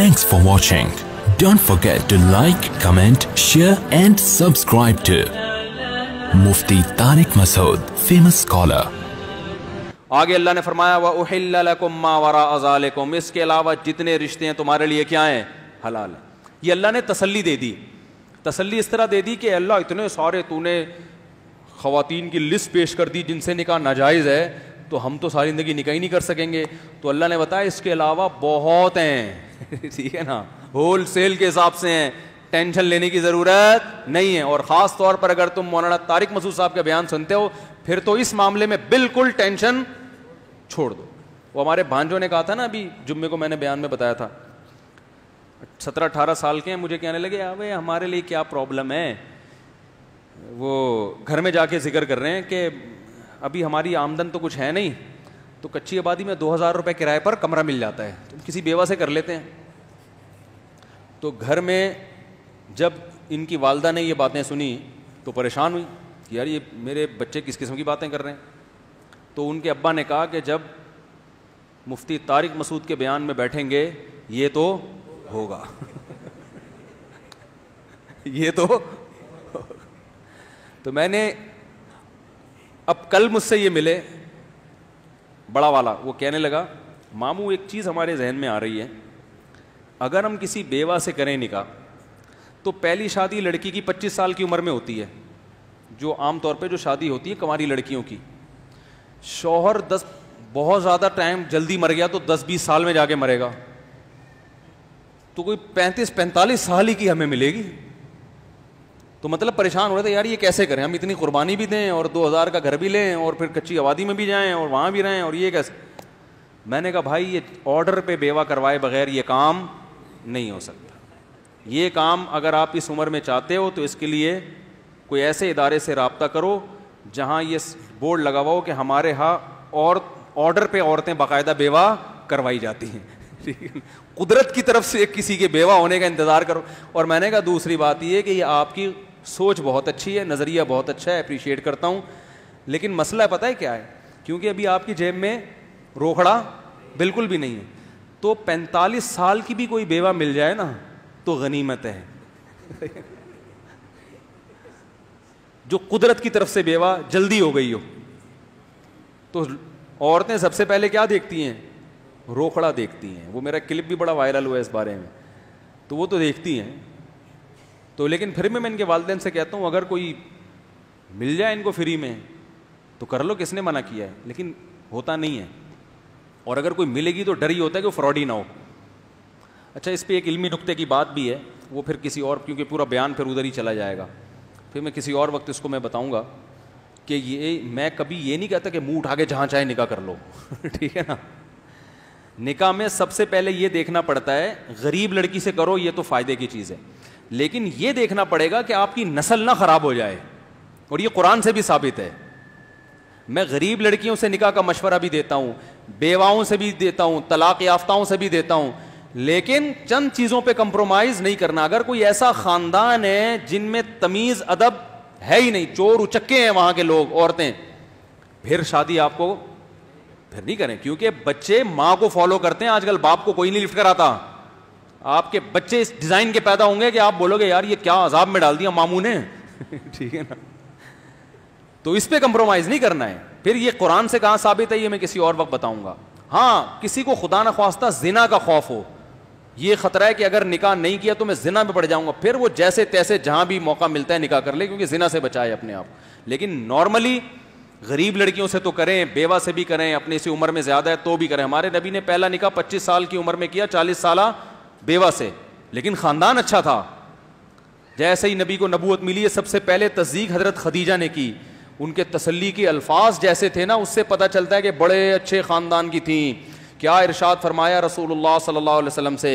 Thanks for watching. Don't forget to like, comment, share and subscribe to Mufti Tariq Masood, famous scholar. आगे अल्लाह ने फरमाया वह उहिल्लकुम वरा अजालकुम इसके अलावा जितने रिश्ते हैं तुम्हारे लिए क्या हैं हलाल ये अल्लाह ने तसल्ली दे दी तसल्ली इस तरह दे दी कि अल्लाह इतने सारे तूने ख़वातीन की लिस्ट पेश कर दी जिनसे निकाह नाजायज़ है तो हम तो सारी ज़िंदगी निकाह ही नहीं कर सकेंगे तो अल्लाह ने बताया इसके अलावा बहुत हैं ठीक है ना होल सेल के हिसाब से हैं टेंशन लेने की ज़रूरत नहीं है और ख़ास तौर पर अगर तुम मौलाना तारिक मसूद साहब का बयान सुनते हो फिर तो इस मामले में बिल्कुल टेंशन छोड़ दो वो हमारे भांजों ने कहा था ना अभी जुम्मे को मैंने बयान में बताया था सत्रह अठारह साल के हैं मुझे कहने लगे अब हमारे लिए क्या प्रॉब्लम है वो घर में जाके जिक्र कर रहे हैं कि अभी हमारी आमदन तो कुछ है नहीं तो कच्ची आबादी में दो हज़ार रुपये किराए पर कमरा मिल जाता है तो किसी बेवा से कर लेते हैं तो घर में जब इनकी वालदा ने ये बातें सुनी तो परेशान हुई कि यार ये मेरे बच्चे किस किस्म की बातें कर रहे हैं तो उनके अब्बा ने कहा कि जब मुफ्ती तारिक मसूद के बयान में बैठेंगे ये तो होगा ये तो तो मैंने अब कल मुझसे ये मिले बड़ा वाला वो कहने लगा मामू एक चीज़ हमारे जहन में आ रही है अगर हम किसी बेवा से करें निकाह तो पहली शादी लड़की की पच्चीस साल की उम्र में होती है जो आम तौर पे जो शादी होती है कमारी लड़कियों की शोहर दस बहुत ज़्यादा टाइम जल्दी मर गया तो दस बीस साल में जाके मरेगा तो कोई पैंतीस पैंतालीस साल ही की हमें मिलेगी तो मतलब परेशान हो रहे थे यार ये कैसे करें हम इतनी कुर्बानी भी दें और दो हज़ार का घर भी लें और फिर कच्ची आबादी में भी जाएं और वहाँ भी रहें और ये कैसे मैंने कहा भाई ये ऑर्डर पे बेवा करवाए बगैर ये काम नहीं हो सकता ये काम अगर आप इस उम्र में चाहते हो तो इसके लिए कोई ऐसे इदारे से रबता करो जहाँ ये बोर्ड लगावाओ कि हमारे यहाँ और ऑर्डर पर औरतें बाकायदा बेवा करवाई जाती हैं कुदरत की तरफ से किसी के बेवा होने का इंतज़ार करो और मैंने कहा दूसरी बात ये कि यह आपकी सोच बहुत अच्छी है नज़रिया बहुत अच्छा है अप्रिशिएट करता हूँ लेकिन मसला पता है क्या है क्योंकि अभी आपकी जेब में रोखड़ा बिल्कुल भी नहीं है तो पैंतालीस साल की भी कोई बेवा मिल जाए ना तो गनीमत है जो कुदरत की तरफ से बेवा जल्दी हो गई हो तो औरतें सबसे पहले क्या देखती हैं रोखड़ा देखती हैं वो मेरा क्लिप भी बड़ा वायरल हुआ है इस बारे में तो वो तो देखती हैं तो लेकिन फिर भी मैं इनके वालदेन से कहता हूँ अगर कोई मिल जाए इनको फ्री में तो कर लो किसने मना किया है लेकिन होता नहीं है और अगर कोई मिलेगी तो डर ही होता है कि वो फ्रॉड ही ना हो अच्छा इस पर एक इल्मी नुकते की बात भी है वो फिर किसी और क्योंकि पूरा बयान फिर उधर ही चला जाएगा फिर मैं किसी और वक्त इसको मैं बताऊंगा कि ये मैं कभी ये नहीं कहता कि मुंह उठा के जहाँ चाहे निकाह कर लो ठीक है ना निकाह में सबसे पहले ये देखना पड़ता है गरीब लड़की से करो ये तो फ़ायदे की चीज़ है लेकिन यह देखना पड़ेगा कि आपकी नस्ल ना खराब हो जाए और ये कुरान से भी साबित है मैं गरीब लड़कियों से निकाह का मशवरा भी देता हूँ बेवाओं से भी देता हूँ तलाक याफ्ताओं से भी देता हूँ लेकिन चंद चीज़ों पर कंप्रोमाइज़ नहीं करना अगर कोई ऐसा ख़ानदान है जिनमें तमीज़ अदब है ही नहीं चोर उचक्के हैं वहाँ के लोग औरतें फिर शादी आपको फिर नहीं करें क्योंकि बच्चे माँ को फॉलो करते हैं आजकल बाप को कोई नहीं लिफ्ट कराता आपके बच्चे इस डिज़ाइन के पैदा होंगे कि आप बोलोगे यार ये क्या अजाब में डाल दिया मामू ने ठीक है ना तो इस पर कंप्रोमाइज़ नहीं करना है फिर ये कुरान से कहाँ साबित है ये मैं किसी और वक्त बताऊंगा हाँ किसी को खुदा न खास्ता जिना का खौफ हो ये खतरा है कि अगर निकाह नहीं किया तो मैं जिना में पड़ जाऊंगा फिर वो जैसे तैसे जहाँ भी मौका मिलता है निकाह कर ले क्योंकि जिना से बचाए अपने आप लेकिन नॉर्मली गरीब लड़कियों से तो करें बेवा से भी करें अपनी इसी उम्र में ज़्यादा है तो भी करें हमारे नबी ने पहला निकाह पच्चीस साल की उम्र में किया चालीस साल बेवा से लेकिन ख़ानदान अच्छा था जैसे ही नबी को नबूत मिली है सबसे पहले तस्दीक हज़रत खदीजा ने की उनके तसली के अल्फाज जैसे थे ना उससे पता चलता है कि बड़े अच्छे ख़ानदान की थी क्या इरशाद फरमाया रसूल सल्ला अलैहि से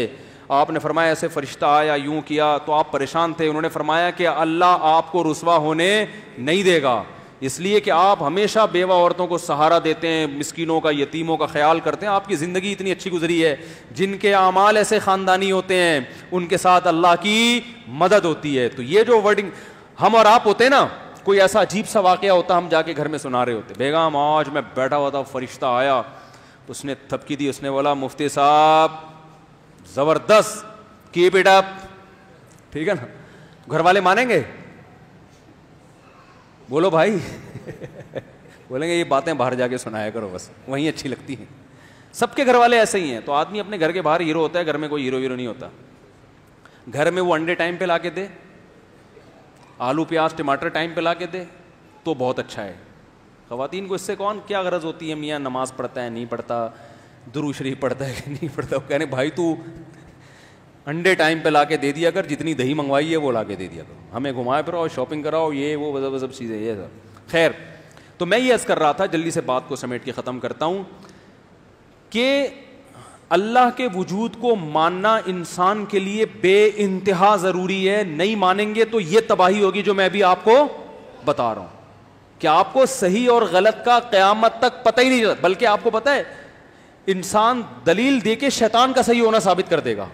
आपने फरमाया ऐसे फरिश्ता आया यूं किया तो आप परेशान थे उन्होंने फरमाया कि अल्लाह आपको रसवा होने नहीं देगा इसलिए कि आप हमेशा बेवा औरतों को सहारा देते हैं मिस्किनों का यतीमों का ख्याल करते हैं आपकी ज़िंदगी इतनी अच्छी गुजरी है जिनके अमाल ऐसे ख़ानदानी होते हैं उनके साथ अल्लाह की मदद होती है तो ये जो वर्डिंग हम और आप होते ना कोई ऐसा अजीब सा वाक़ होता हम जाके घर में सुना रहे होते बेगम आज मैं बैठा हुआ था फरिश्ता आया उसने थपकी दी उसने बोला मुफ्ती साहब ज़बरदस्त कीप इट अप ठीक है ना घर वाले मानेंगे बोलो भाई बोलेंगे ये बातें बाहर जाके सुनाया करो बस वहीं अच्छी लगती हैं सबके घर वाले ऐसे ही हैं तो आदमी अपने घर के बाहर हीरो होता है घर में कोई हीरो हीरो नहीं होता घर में वो अंडे टाइम पे ला के दे आलू प्याज टमाटर टाइम पे ला के दे तो बहुत अच्छा है खातन को इससे कौन क्या गरज होती है मियाँ नमाज़ पढ़ता है नहीं पढ़ता दुरू शरीफ पढ़ता है कि नहीं पढ़ता वो रहे भाई तू अंडे टाइम पे ला के दे दिया कर जितनी दही मंगवाई है वो ला के दे दिया करो हमें घुमाए फिराओ शॉपिंग कराओ ये वो वजह वजह चीज़ें ये सब खैर तो मैं ये अर्ज़ कर रहा था जल्दी से बात को समेट के ख़त्म करता हूँ कि अल्लाह के वजूद को मानना इंसान के लिए बे इंतहा ज़रूरी है नहीं मानेंगे तो यह तबाही होगी जो मैं भी आपको बता रहा हूँ क्या आपको सही और गलत का क्यामत तक पता ही नहीं चलता बल्कि आपको पता है इंसान दलील दे के शैतान का सही होना साबित कर देगा